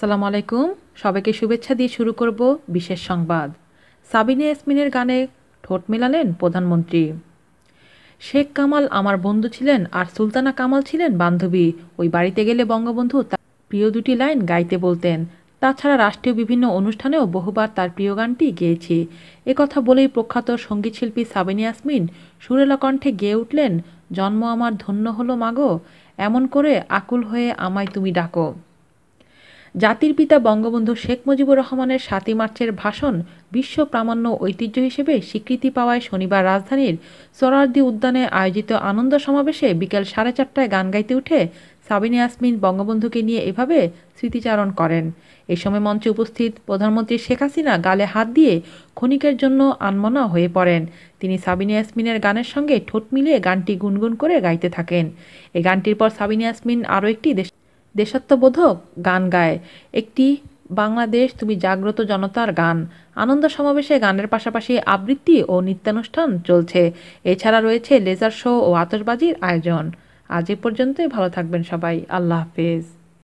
সালাম আলাইকুম সবাইকে শুভেচ্ছা দিয়ে শুরু করব বিশেষ সংবাদ সাবিনা ইয়াসমিনের গানে ঠোঁট মেলালেন প্রধানমন্ত্রী শেখ কামাল আমার বন্ধু ছিলেন আর সুলতানা কামাল ছিলেন বান্ধবী ওই বাড়িতে গেলে বঙ্গবন্ধু তার প্রিয় দুটি লাইন গাইতে বলতেন তাছাড়া রাষ্ট্রীয় বিভিন্ন অনুষ্ঠানেও বহুবার তার প্রিয় গানটি গেয়েছি কথা বলেই প্রখ্যাত সঙ্গীতশিল্পী সাবিনী ইয়াসমিন সুরেলা কণ্ঠে গেয়ে উঠলেন জন্ম আমার ধন্য হলো মাগো এমন করে আকুল হয়ে আমায় তুমি ডাকো জাতির পিতা বঙ্গবন্ধু শেখ মুজিবুর রহমানের সাতই মার্চের ভাষণ বিশ্ব প্রামাণ্য ঐতিহ্য হিসেবে স্বীকৃতি পাওয়ায় শনিবার রাজধানীর সোরারদি উদ্যানে আয়োজিত আনন্দ সমাবেশে বিকেল সাড়ে চারটায় গান গাইতে উঠে সাবিনা ইয়াসমিন বঙ্গবন্ধুকে নিয়ে এভাবে স্মৃতিচারণ করেন এ সময় মঞ্চে উপস্থিত প্রধানমন্ত্রী শেখ হাসিনা গালে হাত দিয়ে ক্ষণিকের জন্য আনমনা হয়ে পড়েন তিনি সাবিনা ইয়াসমিনের গানের সঙ্গে ঠোঁট মিলিয়ে গানটি গুনগুন করে গাইতে থাকেন এই গানটির পর সাবিনা ইয়াসমিন আরও একটি দেশ দেশাত্মবোধক গান গায় একটি বাংলাদেশ তুমি জাগ্রত জনতার গান আনন্দ সমাবেশে গানের পাশাপাশি আবৃত্তি ও নৃত্যানুষ্ঠান চলছে এছাড়া রয়েছে লেজার শো ও আতশবাজির আয়োজন আজ এ পর্যন্তই ভালো থাকবেন সবাই আল্লাহ হাফেজ